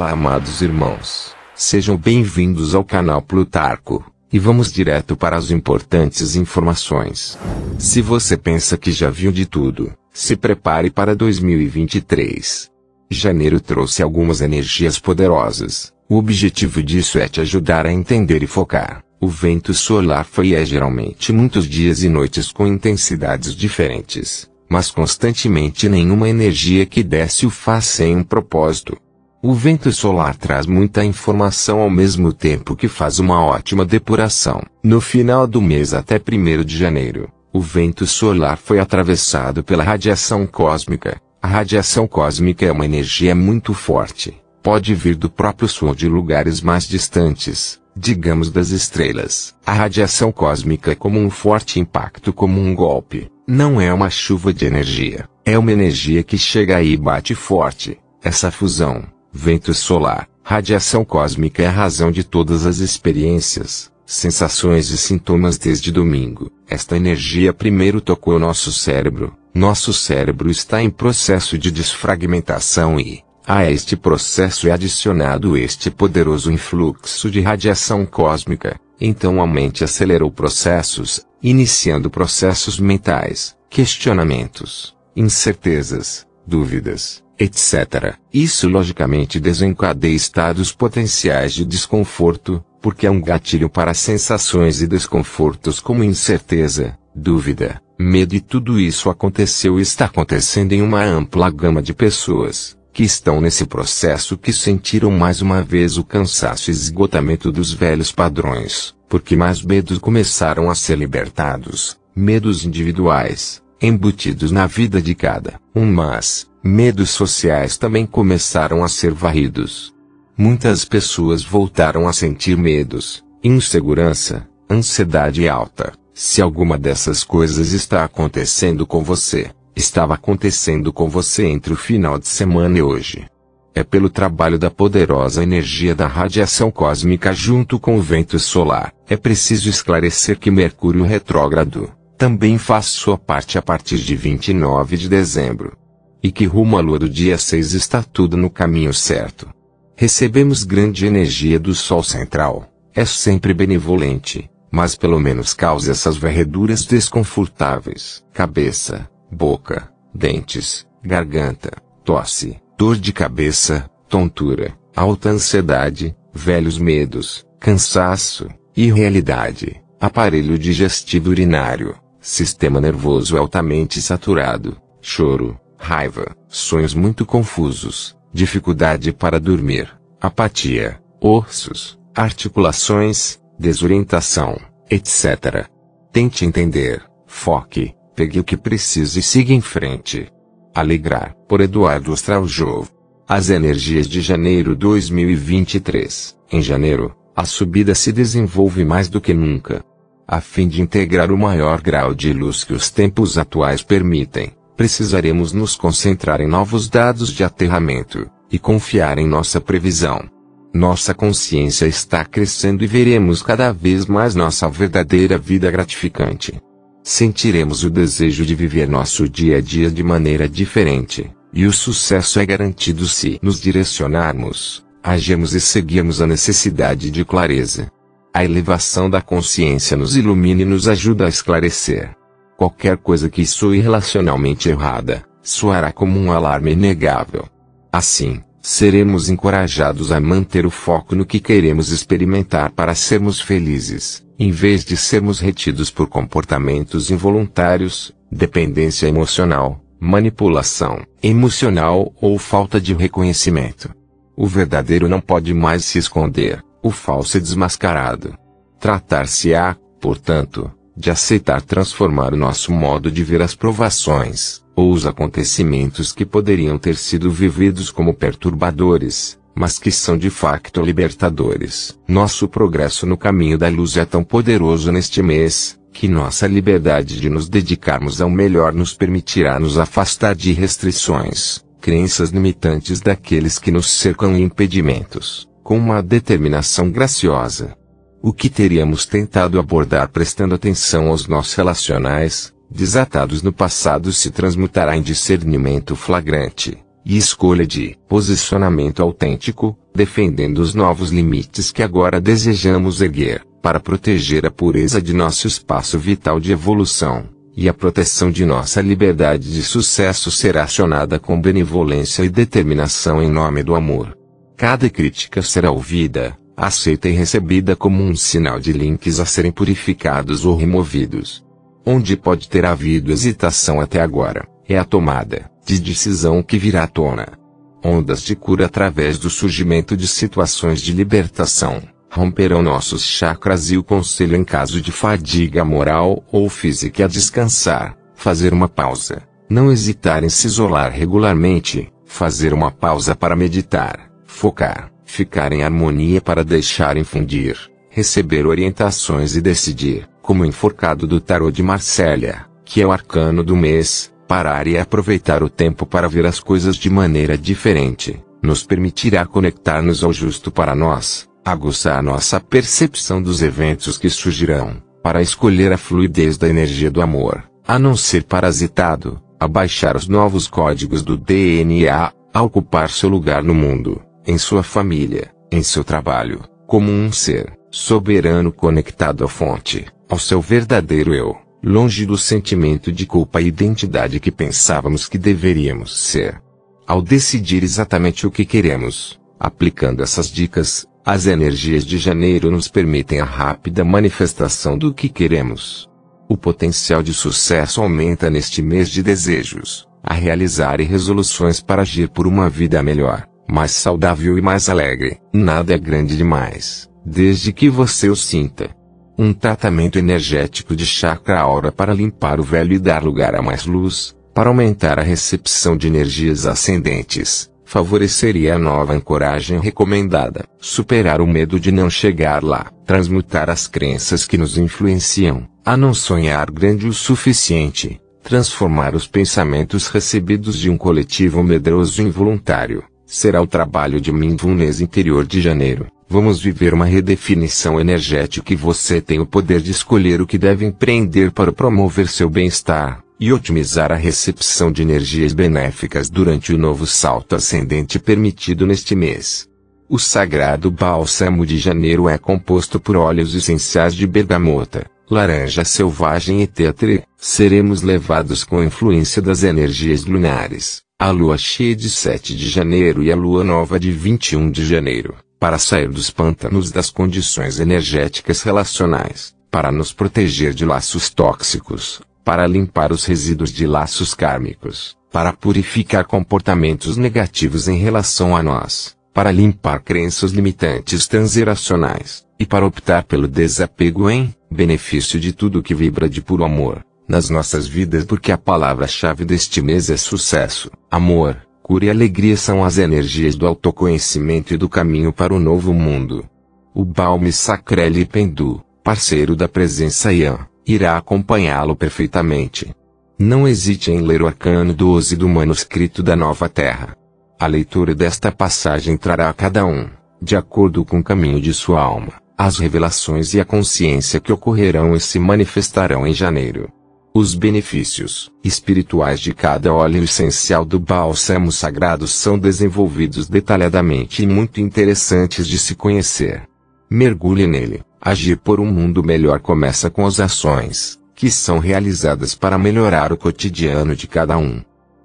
Olá, amados irmãos. Sejam bem-vindos ao canal Plutarco. E vamos direto para as importantes informações. Se você pensa que já viu de tudo, se prepare para 2023. Janeiro trouxe algumas energias poderosas. O objetivo disso é te ajudar a entender e focar. O vento solar foi e é geralmente muitos dias e noites com intensidades diferentes, mas constantemente nenhuma energia que desce o faz sem um propósito. O vento solar traz muita informação ao mesmo tempo que faz uma ótima depuração. No final do mês até 1 de janeiro, o vento solar foi atravessado pela radiação cósmica. A radiação cósmica é uma energia muito forte. Pode vir do próprio Sol de lugares mais distantes, digamos das estrelas. A radiação cósmica é como um forte impacto, como um golpe. Não é uma chuva de energia, é uma energia que chega e bate forte. Essa fusão, vento solar, radiação cósmica é a razão de todas as experiências, sensações e sintomas desde domingo. Esta energia primeiro tocou nosso cérebro. Nosso cérebro está em processo de desfragmentação e, a este processo é adicionado este poderoso influxo de radiação cósmica, então a mente acelerou processos, iniciando processos mentais, questionamentos, incertezas, dúvidas, etc. Isso logicamente desencadeia estados potenciais de desconforto, porque é um gatilho para sensações e desconfortos como incerteza, dúvida, medo e tudo isso aconteceu e está acontecendo em uma ampla gama de pessoas que estão nesse processo que sentiram mais uma vez o cansaço e esgotamento dos velhos padrões, porque mais medos começaram a ser libertados, medos individuais, embutidos na vida de cada um, mas medos sociais também começaram a ser varridos. Muitas pessoas voltaram a sentir medos, insegurança, ansiedade alta. Se alguma dessas coisas está acontecendo com você, estava acontecendo com você entre o final de semana e hoje. É pelo trabalho da poderosa energia da radiação cósmica junto com o vento solar. É preciso esclarecer que Mercúrio retrógrado também faz sua parte a partir de 29 de dezembro. E que rumo à lua do dia 6 está tudo no caminho certo. Recebemos grande energia do Sol central, é sempre benevolente, mas pelo menos causa essas varreduras desconfortáveis: cabeça, boca, dentes, garganta, tosse, dor de cabeça, tontura, alta ansiedade, velhos medos, cansaço, irrealidade, aparelho digestivo urinário, Sistema nervoso altamente saturado, choro, raiva, sonhos muito confusos, dificuldade para dormir, apatia, ossos, articulações, desorientação, etc. Tente entender, foque, pegue o que precisa e siga em frente. Alegrar, por Eduardo Straujov. As energias de janeiro 2023. Em janeiro, a subida se desenvolve mais do que nunca a fim de integrar o maior grau de luz que os tempos atuais permitem, precisaremos nos concentrar em novos dados de aterramento e confiar em nossa previsão. Nossa consciência está crescendo e veremos cada vez mais nossa verdadeira vida gratificante. Sentiremos o desejo de viver nosso dia a dia de maneira diferente, e o sucesso é garantido se nos direcionarmos, agirmos e seguirmos a necessidade de clareza. A elevação da consciência nos ilumina e nos ajuda a esclarecer. Qualquer coisa que soe relacionalmente errada, soará como um alarme inegável. Assim, seremos encorajados a manter o foco no que queremos experimentar para sermos felizes, em vez de sermos retidos por comportamentos involuntários, dependência emocional, manipulação emocional ou falta de reconhecimento. O verdadeiro não pode mais se esconder o falso é desmascarado. Tratar-se-á, portanto, de aceitar transformar o nosso modo de ver as provações, ou os acontecimentos que poderiam ter sido vividos como perturbadores, mas que são de facto libertadores. Nosso progresso no caminho da luz é tão poderoso neste mês, que nossa liberdade de nos dedicarmos ao melhor nos permitirá nos afastar de restrições, crenças limitantes daqueles que nos cercam e impedimentos com uma determinação graciosa. O que teríamos tentado abordar prestando atenção aos nossos relacionais, desatados no passado, se transmutará em discernimento flagrante e escolha de posicionamento autêntico, defendendo os novos limites que agora desejamos erguer, para proteger a pureza de nosso espaço vital de evolução, e a proteção de nossa liberdade de sucesso será acionada com benevolência e determinação em nome do amor. Cada crítica será ouvida, aceita e recebida como um sinal de links a serem purificados ou removidos. Onde pode ter havido hesitação até agora, é a tomada de decisão que virá à tona. Ondas de cura através do surgimento de situações de libertação romperão nossos chakras e o conselho em caso de fadiga moral ou física a descansar, fazer uma pausa, não hesitar em se isolar regularmente, fazer uma pausa para meditar focar, ficar em harmonia para deixar infundir, receber orientações e decidir, como enforcado do tarô de Marsella, que é o arcano do mês, parar e aproveitar o tempo para ver as coisas de maneira diferente, nos permitirá conectar-nos ao justo para nós, aguçar nossa percepção dos eventos que surgirão, para escolher a fluidez da energia do amor, a não ser parasitado, abaixar os novos códigos do DNA, a ocupar seu lugar no mundo em sua família, em seu trabalho, como um ser soberano conectado à fonte, ao seu verdadeiro eu, longe do sentimento de culpa e identidade que pensávamos que deveríamos ser. Ao decidir exatamente o que queremos, aplicando essas dicas, as energias de janeiro nos permitem a rápida manifestação do que queremos. O potencial de sucesso aumenta neste mês de desejos, a realizar e resoluções para agir por uma vida melhor mais saudável e mais alegre. Nada é grande demais, desde que você o sinta. Um tratamento energético de chakra aura para limpar o velho e dar lugar a mais luz, para aumentar a recepção de energias ascendentes, favoreceria a nova ancoragem recomendada. Superar o medo de não chegar lá, transmutar as crenças que nos influenciam, a não sonhar grande o suficiente, transformar os pensamentos recebidos de um coletivo medroso e involuntário Será o trabalho de mim Mindfulness interior de janeiro. Vamos viver uma redefinição energética e você tem o poder de escolher o que deve empreender para promover seu bem-estar e otimizar a recepção de energias benéficas durante o novo salto ascendente permitido neste mês. O sagrado bálsamo de janeiro é composto por óleos essenciais de bergamota, laranja selvagem e tetre. Seremos levados com a influência das energias lunares a lua cheia de 7 de janeiro e a lua nova de 21 de janeiro, para sair dos pântanos das condições energéticas relacionais, para nos proteger de laços tóxicos, para limpar os resíduos de laços kármicos, para purificar comportamentos negativos em relação a nós, para limpar crenças limitantes transeracionais e para optar pelo desapego em benefício de tudo que vibra de puro amor nas nossas vidas, porque a palavra-chave deste mês é sucesso, amor, cura e alegria são as energias do autoconhecimento e do caminho para o novo mundo. O Balme Sacrelli Pendu, parceiro da presença Ian, irá acompanhá-lo perfeitamente. Não hesite em ler o arcano 12 do manuscrito da Nova Terra. A leitura desta passagem trará a cada um, de acordo com o caminho de sua alma, as revelações e a consciência que ocorrerão e se manifestarão em janeiro. Os benefícios espirituais de cada óleo essencial do bálsamo sagrado são desenvolvidos detalhadamente e muito interessantes de se conhecer. Mergulhe nele. Agir por um mundo melhor começa com as ações que são realizadas para melhorar o cotidiano de cada um.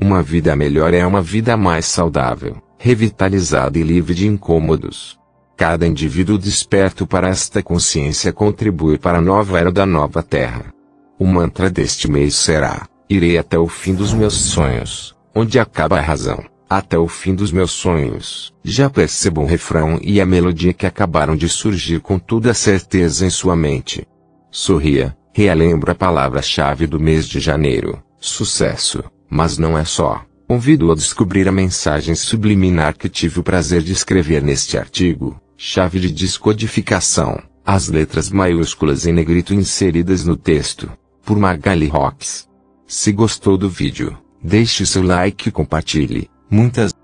Uma vida melhor é uma vida mais saudável, revitalizada e livre de incômodos. Cada indivíduo desperto para esta consciência contribui para a nova era da nova terra. O mantra deste mês será: Irei até o fim dos meus sonhos, onde acaba a razão, até o fim dos meus sonhos. Já percebam o refrão e a melodia que acabaram de surgir com toda certeza em sua mente. Sorria, relembra a palavra-chave do mês de janeiro: sucesso, mas não é só. Convido a descobrir a mensagem subliminar que tive o prazer de escrever neste artigo, chave de descodificação as letras maiúsculas em negrito inseridas no texto por Magali Rocks. Se gostou do vídeo, deixe seu like e compartilhe. Muitas